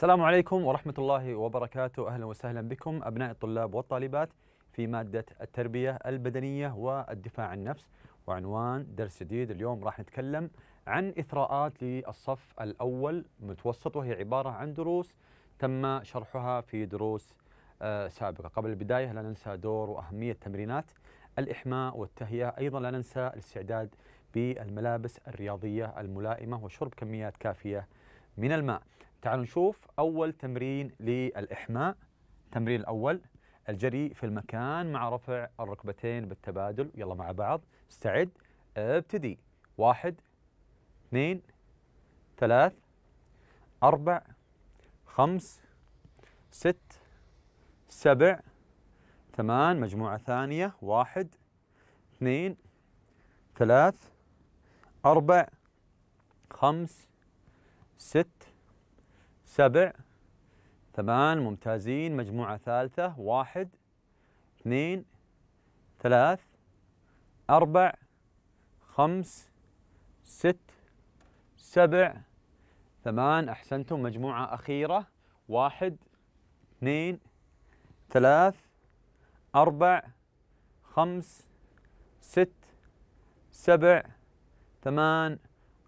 السلام عليكم ورحمة الله وبركاته أهلا وسهلا بكم أبناء الطلاب والطالبات في مادة التربية البدنية والدفاع عن النفس وعنوان درس جديد اليوم راح نتكلم عن إثراءات للصف الأول متوسط وهي عبارة عن دروس تم شرحها في دروس آه، سابقة قبل البداية لا ننسى دور وأهمية تمرينات الإحماء والتهيئة أيضا لا ننسى الاستعداد بالملابس الرياضية الملائمة وشرب كميات كافية من الماء تعالوا نشوف أول تمرين للإحماء التمرين الأول الجري في المكان مع رفع الركبتين بالتبادل يلا مع بعض استعد ابتدي واحد اثنين ثلاث أربع خمس ست سبع ثمان مجموعة ثانية واحد اثنين ثلاث أربع خمس ست سبع ثمان ممتازين مجموعة ثالثة واحد اثنين ثلاث أربع خمس ست سبع ثمان أحسنتم مجموعة أخيرة واحد اثنين ثلاث أربع خمس ست سبع ثمان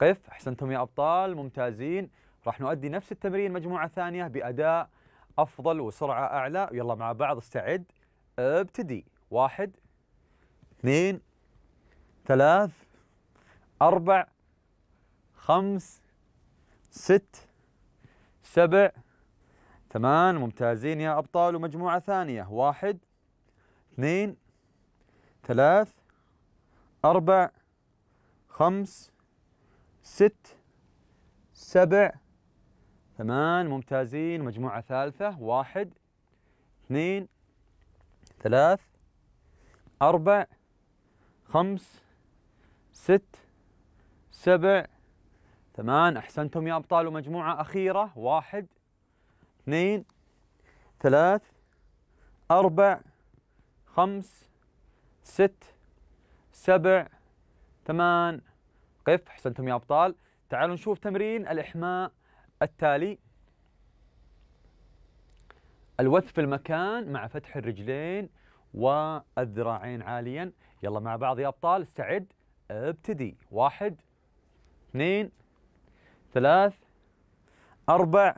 قف أحسنتم يا أبطال ممتازين راح نؤدي نفس التمرين مجموعة ثانية بأداء أفضل وسرعة أعلى يلا مع بعض استعد ابتدي واحد اثنين ثلاث أربع خمس ست سبع ثمان ممتازين يا أبطال ومجموعة ثانية واحد اثنين ثلاث أربع خمس ست سبع ثمان ممتازين مجموعة ثالثة واحد اثنين ثلاث أربع خمس ست سبع ثمان أحسنتم يا أبطال ومجموعة أخيرة واحد اثنين ثلاث أربع خمس ست سبع ثمان قف أحسنتم يا أبطال تعالوا نشوف تمرين الإحماء التالي الوث في المكان مع فتح الرجلين والذراعين عاليا يلا مع بعض يا أبطال استعد ابتدي واحد اثنين ثلاث أربع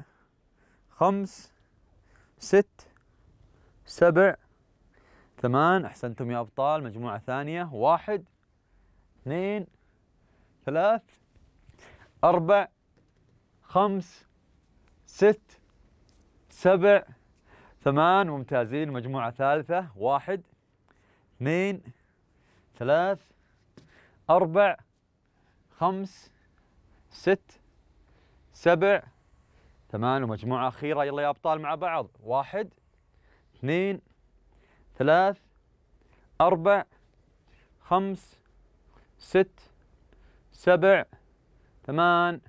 خمس ست سبع ثمان أحسنتم يا أبطال مجموعة ثانية واحد اثنين ثلاث أربع خمس ست سبع ثمان ممتازين مجموعة ثالثة واحد اثنين ثلاث أربع خمس ست سبع ثمان ومجموعة أخيرة يلا يا أبطال مع بعض واحد اثنين ثلاث أربع خمس ست سبع ثمان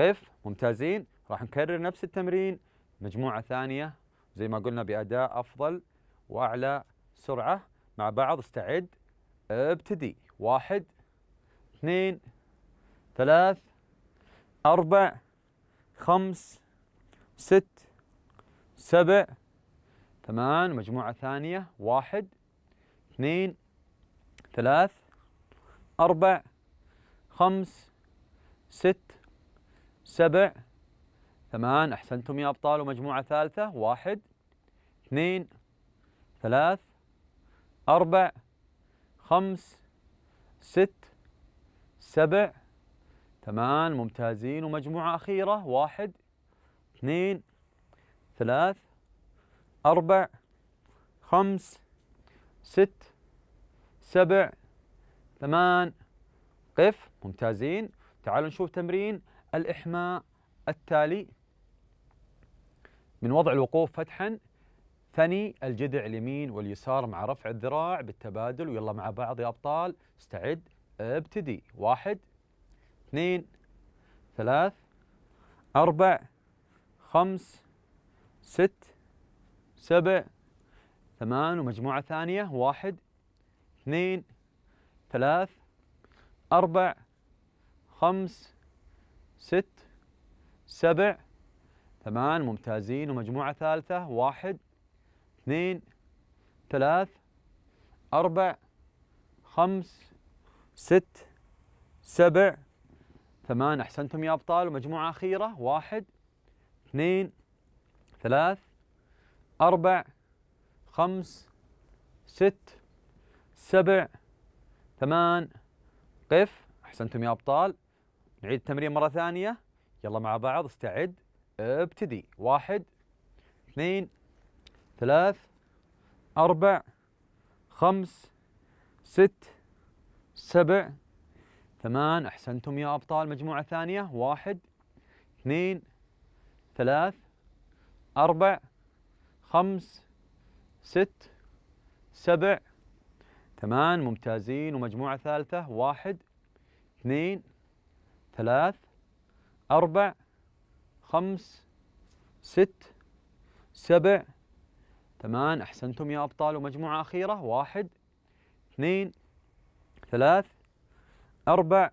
قف ممتازين راح نكرر نفس التمرين مجموعة ثانية زي ما قلنا بأداء أفضل وأعلى سرعة مع بعض استعد ابتدي واحد اثنين ثلاث أربع خمس ست سبع ثمان مجموعة ثانية واحد اثنين ثلاث أربع خمس ست سبع ثمان أحسنتم يا أبطال ومجموعة ثالثة واحد اثنين ثلاث أربع خمس ست سبع ثمان ممتازين ومجموعة أخيرة واحد اثنين ثلاث أربع خمس ست سبع ثمان قف ممتازين تعالوا نشوف تمرين الإحماء التالي من وضع الوقوف فتحا ثني الجذع اليمين واليسار مع رفع الذراع بالتبادل ويلا مع بعض يا أبطال استعد ابتدي واحد اثنين ثلاث أربع خمس ست سبع ثمان ومجموعة ثانية واحد اثنين ثلاث أربع خمس ست سبع ثمان ممتازين ومجموعة ثالثة واحد اثنين ثلاث أربع خمس ست سبع ثمان أحسنتم يا أبطال ومجموعة أخيرة واحد اثنين ثلاث أربع خمس ست سبع ثمان قف أحسنتم يا أبطال نعيد التمرين مرة ثانية يلا مع بعض استعد ابتدي واحد اثنين ثلاث أربع خمس ست سبع ثمان أحسنتم يا أبطال مجموعة ثانية واحد اثنين ثلاث أربع خمس ست سبع ثمان ممتازين ومجموعة ثالثة واحد اثنين ثلاث أربع خمس ست سبع ثمان أحسنتم يا أبطال ومجموعة أخيرة واحد اثنين ثلاث أربع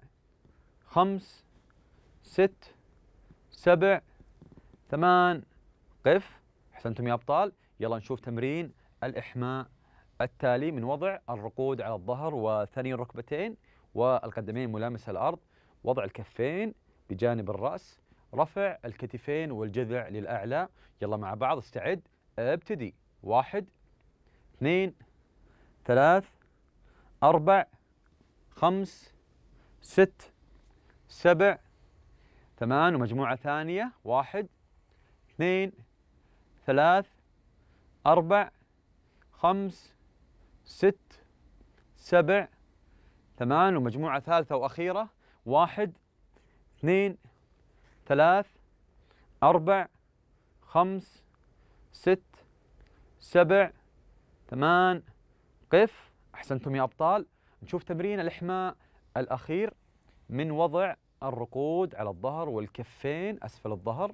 خمس ست سبع ثمان قف أحسنتم يا أبطال يلا نشوف تمرين الإحماء التالي من وضع الرقود على الظهر وثني الركبتين والقدمين ملامسة الأرض وضع الكفين بجانب الرأس رفع الكتفين والجذع للأعلى يلا مع بعض استعد ابتدي واحد اثنين ثلاث أربع خمس ست سبع ثمان ومجموعة ثانية واحد اثنين ثلاث أربع خمس ست سبع ثمان ومجموعة ثالثة وأخيرة واحد اثنين ثلاث أربع خمس ست سبع ثمان قف أحسنتم يا أبطال نشوف تمرين الإحماء الأخير من وضع الرقود على الظهر والكفين أسفل الظهر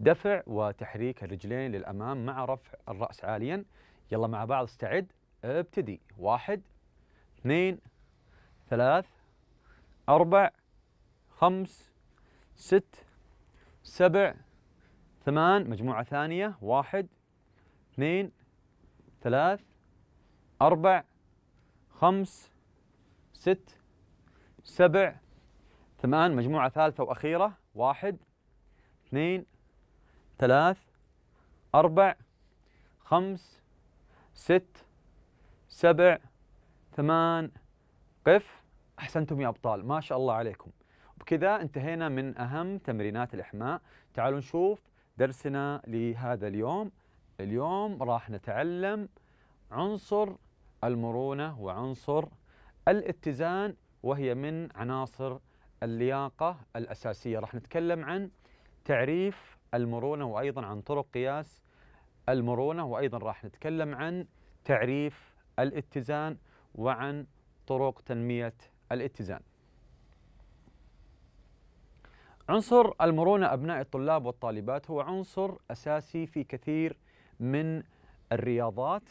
دفع وتحريك الرجلين للأمام مع رفع الرأس عاليا يلا مع بعض استعد ابتدي واحد اثنين ثلاث أربع خمس ست سبع ثمان مجموعة ثانية واحد اثنين ثلاث أربع خمس ست سبع ثمان مجموعة ثالثة وأخيرة واحد اثنين ثلاث أربع خمس ست سبع ثمان قف احسنتم يا ابطال ما شاء الله عليكم بكذا انتهينا من اهم تمرينات الاحماء تعالوا نشوف درسنا لهذا اليوم اليوم راح نتعلم عنصر المرونه وعنصر الاتزان وهي من عناصر اللياقه الاساسيه راح نتكلم عن تعريف المرونه وايضا عن طرق قياس المرونه وايضا راح نتكلم عن تعريف الاتزان وعن طرق تنميه الاتزان عنصر المرونة أبناء الطلاب والطالبات هو عنصر أساسي في كثير من الرياضات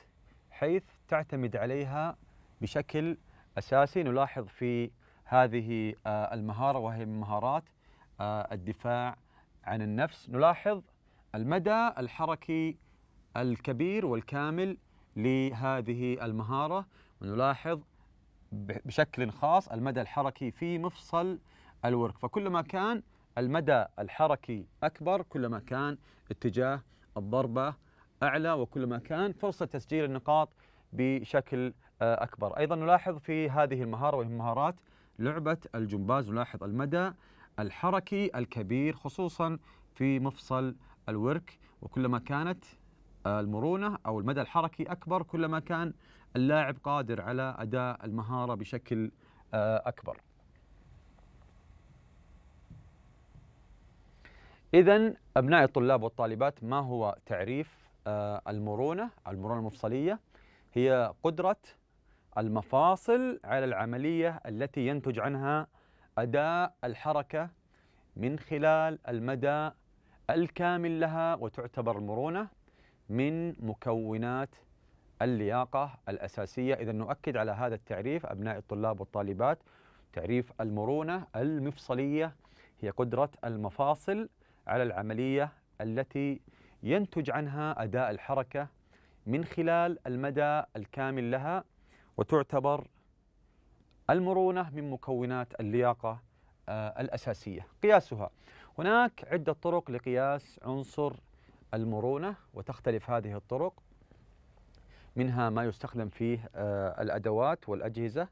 حيث تعتمد عليها بشكل أساسي نلاحظ في هذه آه، المهارة وهي من مهارات آه، الدفاع عن النفس نلاحظ المدى الحركي الكبير والكامل لهذه المهارة ونلاحظ بشكل خاص المدى الحركي في مفصل الورك فكلما كان المدى الحركي أكبر كلما كان اتجاه الضربة أعلى وكلما كان فرصة تسجيل النقاط بشكل آه، أكبر أيضا نلاحظ في هذه المهارة وهي مهارات لعبة الجمباز نلاحظ المدى الحركي الكبير خصوصا في مفصل الورك وكلما كانت آه، المرونة أو المدى الحركي أكبر كلما كان اللاعب قادر على اداء المهاره بشكل آه، اكبر. اذا ابناء الطلاب والطالبات ما هو تعريف آه، المرونه؟ المرونه المفصليه هي قدره المفاصل على العمليه التي ينتج عنها اداء الحركه من خلال المدى الكامل لها وتعتبر المرونه من مكونات اللياقة الأساسية إذا نؤكد على هذا التعريف أبناء الطلاب والطالبات تعريف المرونة المفصلية هي قدرة المفاصل على العملية التي ينتج عنها أداء الحركة من خلال المدى الكامل لها وتعتبر المرونة من مكونات اللياقة آه، الأساسية قياسها هناك عدة طرق لقياس عنصر المرونة وتختلف هذه الطرق منها ما يستخدم فيه آه، الأدوات والأجهزة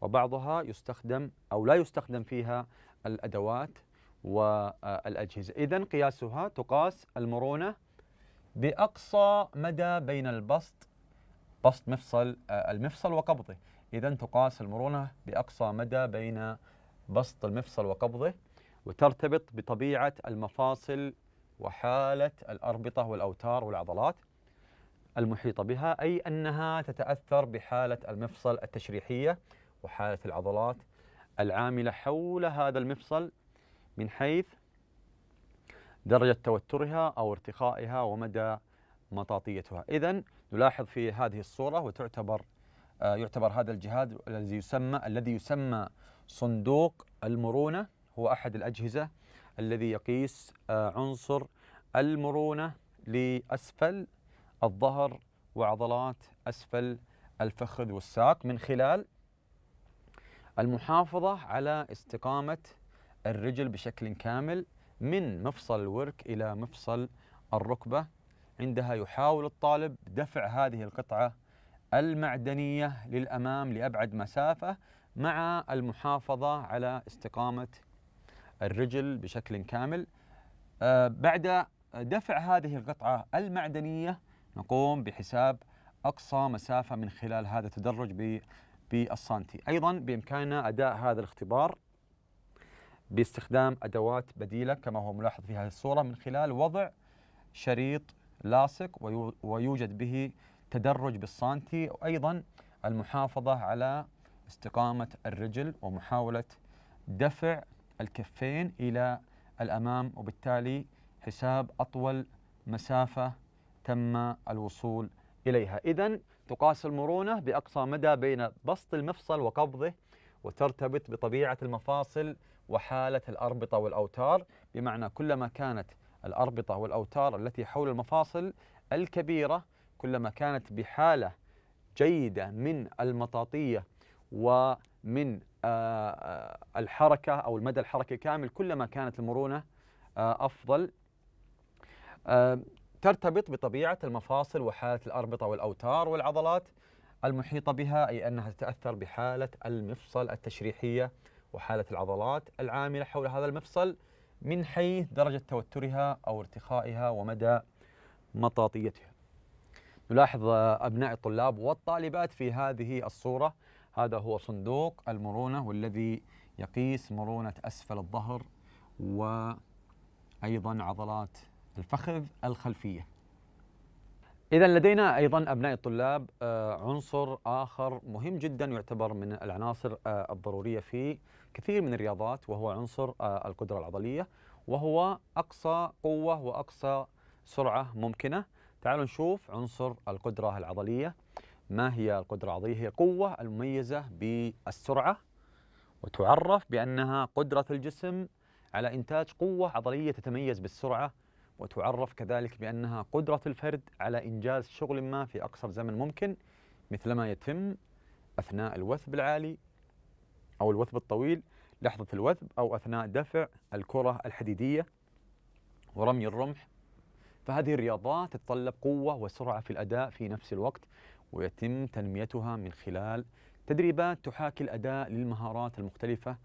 وبعضها يستخدم أو لا يستخدم فيها الأدوات والأجهزة إذا قياسها تقاس المرونة بأقصى مدى بين البسط بسط مفصل آه، المفصل وقبضه إذا تقاس المرونة بأقصى مدى بين بسط المفصل وقبضه وترتبط بطبيعة المفاصل وحالة الأربطة والأوتار والعضلات المحيطة بها أي أنها تتأثر بحالة المفصل التشريحية وحالة العضلات العاملة حول هذا المفصل من حيث درجة توترها أو ارتخائها ومدى مطاطيتها إذا نلاحظ في هذه الصورة وتعتبر آه، يعتبر هذا الجهاز الذي يسمى الذي يسمى صندوق المرونة هو أحد الأجهزة الذي يقيس آه، عنصر المرونة لأسفل الظهر وعضلات أسفل الفخذ والساق من خلال المحافظة على استقامة الرجل بشكل كامل من مفصل الورك إلى مفصل الركبة عندها يحاول الطالب دفع هذه القطعة المعدنية للأمام لأبعد مسافة مع المحافظة على استقامة الرجل بشكل كامل آه، بعد دفع هذه القطعة المعدنية نقوم بحساب أقصى مسافة من خلال هذا التدرج بالسانتي أيضا بإمكاننا أداء هذا الاختبار باستخدام أدوات بديلة كما هو ملاحظ في هذه الصورة من خلال وضع شريط لاصق ويوجد به تدرج بالسانتي وأيضا المحافظة على استقامة الرجل ومحاولة دفع الكفين إلى الأمام وبالتالي حساب أطول مسافة تم الوصول إليها إذا تقاس المرونة بأقصى مدى بين بسط المفصل وقبضه وترتبط بطبيعة المفاصل وحالة الأربطة والأوتار بمعنى كلما كانت الأربطة والأوتار التي حول المفاصل الكبيرة كلما كانت بحالة جيدة من المطاطية ومن آه، آه، الحركة أو المدى الحركي كامل كلما كانت المرونة آه، أفضل ترتبط بطبيعة المفاصل وحالة الأربطة والأوتار والعضلات المحيطة بها أي أنها تتأثر بحالة المفصل التشريحية وحالة العضلات العاملة حول هذا المفصل من حيث درجة توترها أو ارتخائها ومدى مطاطيتها نلاحظ أبناء الطلاب والطالبات في هذه الصورة هذا هو صندوق المرونة والذي يقيس مرونة أسفل الظهر وأيضا عضلات الفخذ الخلفية إذا لدينا أيضا أبناء الطلاب آه، عنصر آخر مهم جدا يعتبر من العناصر آه، الضرورية في كثير من الرياضات وهو عنصر آه، القدرة العضلية وهو أقصى قوة وأقصى سرعة ممكنة تعالوا نشوف عنصر القدرة العضلية ما هي القدرة العضلية؟ هي قوة المميزة بالسرعة وتعرف بأنها قدرة الجسم على إنتاج قوة عضلية تتميز بالسرعة وتعرف كذلك بأنها قدرة الفرد على إنجاز شغل ما في أقصر زمن ممكن مثلما يتم أثناء الوثب العالي أو الوثب الطويل لحظة الوثب أو أثناء دفع الكرة الحديدية ورمي الرمح فهذه الرياضات تتطلب قوة وسرعة في الأداء في نفس الوقت ويتم تنميتها من خلال تدريبات تحاكي الأداء للمهارات المختلفة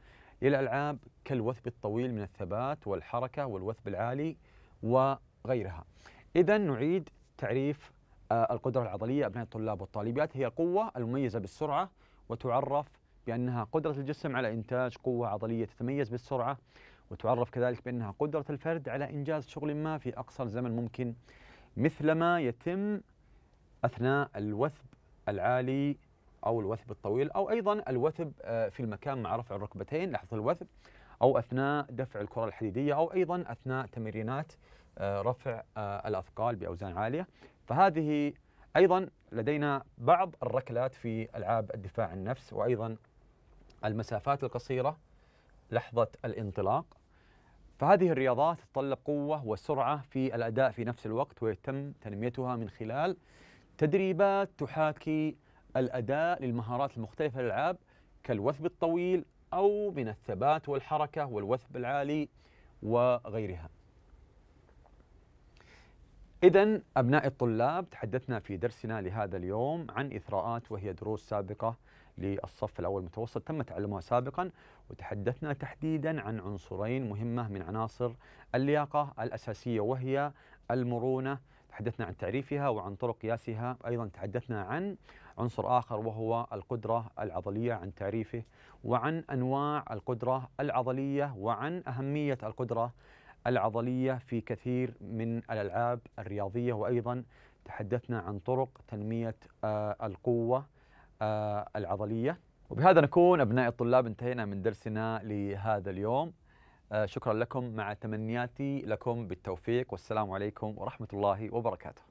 للألعاب كالوثب الطويل من الثبات والحركة والوثب العالي وغيرها إذا نعيد تعريف آه، القدرة العضلية أبناء الطلاب والطالبات هي القوة المميزة بالسرعة وتعرف بأنها قدرة الجسم على إنتاج قوة عضلية تتميز بالسرعة وتعرف كذلك بأنها قدرة الفرد على إنجاز شغل ما في أقصر زمن ممكن مثلما يتم أثناء الوثب العالي أو الوثب الطويل أو أيضا الوثب آه، في المكان مع رفع الركبتين لحظة الوثب او اثناء دفع الكره الحديديه او ايضا اثناء تمرينات آه، رفع آه، الاثقال باوزان عاليه فهذه ايضا لدينا بعض الركلات في العاب الدفاع عن النفس وايضا المسافات القصيره لحظه الانطلاق فهذه الرياضات تتطلب قوه وسرعه في الاداء في نفس الوقت ويتم تنميتها من خلال تدريبات تحاكي الاداء للمهارات المختلفه للالعاب كالوثب الطويل أو من الثبات والحركة والوثب العالي وغيرها إذا أبناء الطلاب تحدثنا في درسنا لهذا اليوم عن إثراءات وهي دروس سابقة للصف الأول المتوسط تم تعلمها سابقا وتحدثنا تحديدا عن عنصرين مهمة من عناصر اللياقة الأساسية وهي المرونة تحدثنا عن تعريفها وعن طرق قياسها أيضا تحدثنا عن عنصر آخر وهو القدرة العضلية عن تعريفه وعن أنواع القدرة العضلية وعن أهمية القدرة العضلية في كثير من الألعاب الرياضية وأيضا تحدثنا عن طرق تنمية آه، القوة آه، العضلية وبهذا نكون أبناء الطلاب انتهينا من درسنا لهذا اليوم آه، شكرا لكم مع تمنياتي لكم بالتوفيق والسلام عليكم ورحمة الله وبركاته